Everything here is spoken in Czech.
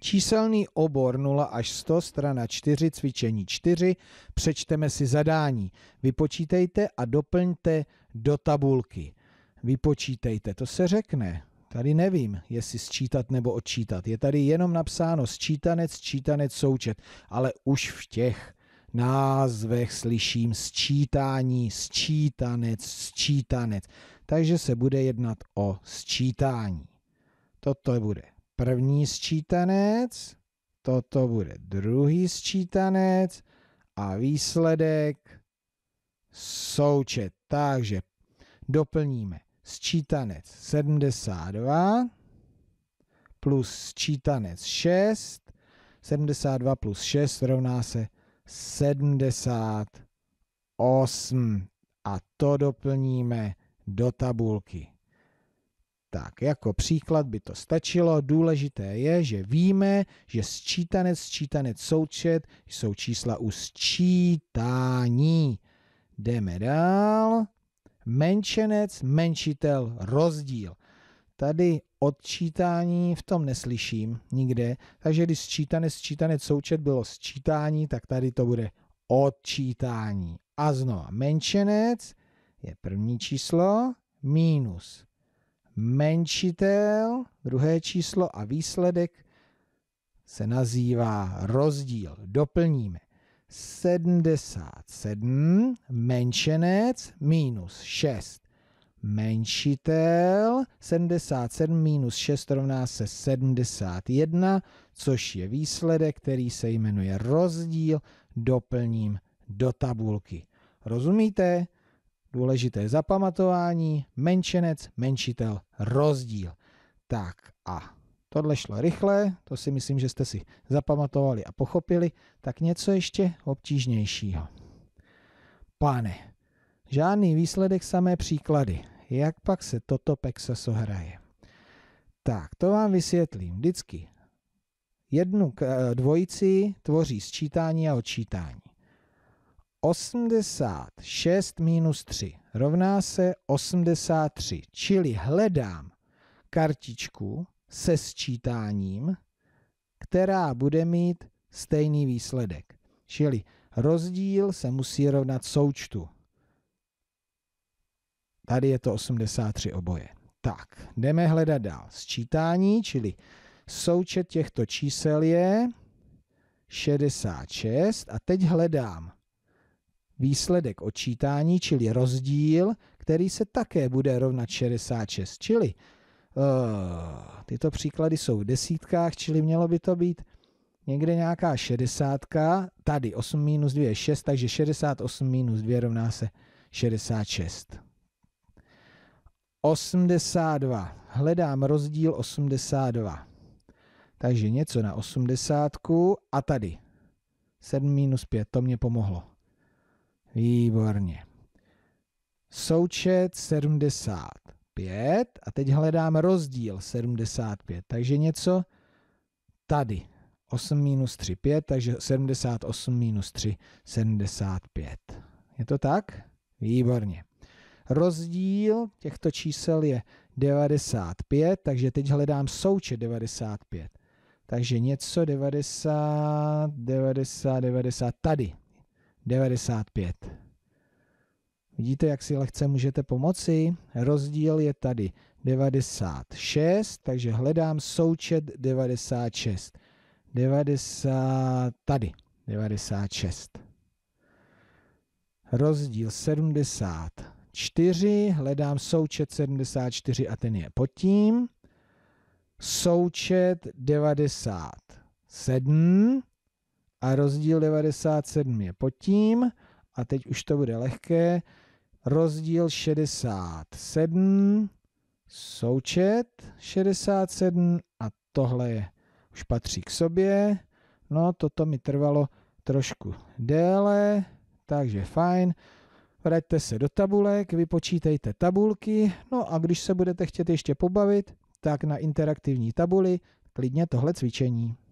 Číselný obor 0 až 100, strana 4, cvičení 4, přečteme si zadání. Vypočítejte a doplňte do tabulky. Vypočítejte, to se řekne. Tady nevím, jestli sčítat nebo odčítat. Je tady jenom napsáno sčítanec, sčítanec, součet, ale už v těch názvech slyším sčítání, sčítanec, sčítanec. Takže se bude jednat o sčítání. Toto bude první sčítanec, toto bude druhý sčítanec a výsledek součet. Takže doplníme sčítanec 72 plus sčítanec 6. 72 plus 6 rovná se 78. A to doplníme do tabulky. Tak, jako příklad by to stačilo. Důležité je, že víme, že sčítanec, sčítanec, součet jsou čísla u sčítání. Jdeme dál. Menšenec, menšitel, rozdíl. Tady odčítání v tom neslyším nikde, takže když sčítanec, sčítanec, součet bylo sčítání, tak tady to bude odčítání. A znova menšenec je první číslo mínus menšitel, druhé číslo a výsledek se nazývá rozdíl. Doplníme. 77 menšenec minus 6 menšitel. 77 minus 6 rovná se 71, což je výsledek, který se jmenuje rozdíl. Doplním do tabulky. Rozumíte? Důležité zapamatování, menšenec, menšitel, rozdíl. Tak a tohle šlo rychle, to si myslím, že jste si zapamatovali a pochopili, tak něco ještě obtížnějšího. Pane, žádný výsledek samé příklady. Jak pak se toto pexaso hraje? Tak, to vám vysvětlím. Vždycky jednu eh, dvojici tvoří sčítání a odčítání. 86 minus 3 rovná se 83, čili hledám kartičku se sčítáním, která bude mít stejný výsledek. Čili rozdíl se musí rovnat součtu. Tady je to 83 oboje. Tak, jdeme hledat dál. Sčítání, čili součet těchto čísel je 66 a teď hledám výsledek odčítání, čili rozdíl, který se také bude rovnat 66. Čili uh, tyto příklady jsou v desítkách, čili mělo by to být někde nějaká 60, tady 8 minus 2 je 6, takže 68 minus 2 rovná se 66. 82. Hledám rozdíl 82. Takže něco na 80 a tady 7 minus 5, to mě pomohlo. Výborně. Součet 75 a teď hledám rozdíl 75, takže něco tady. 8 minus 3, 5, takže 78 minus 3, 75. Je to tak? Výborně. Rozdíl těchto čísel je 95, takže teď hledám součet 95. Takže něco 90, 90, 90 tady. 95. Vidíte, jak si lehce můžete pomoci? Rozdíl je tady 96, takže hledám součet 96. 90, tady 96. Rozdíl 74, hledám součet 74 a ten je pod tím. Součet 97, a rozdíl 97 je pod tím a teď už to bude lehké. Rozdíl 67, součet 67 a tohle je, už patří k sobě. No, toto mi trvalo trošku déle, takže fajn. Vraťte se do tabulek, vypočítejte tabulky, no a když se budete chtět ještě pobavit, tak na interaktivní tabuli klidně tohle cvičení.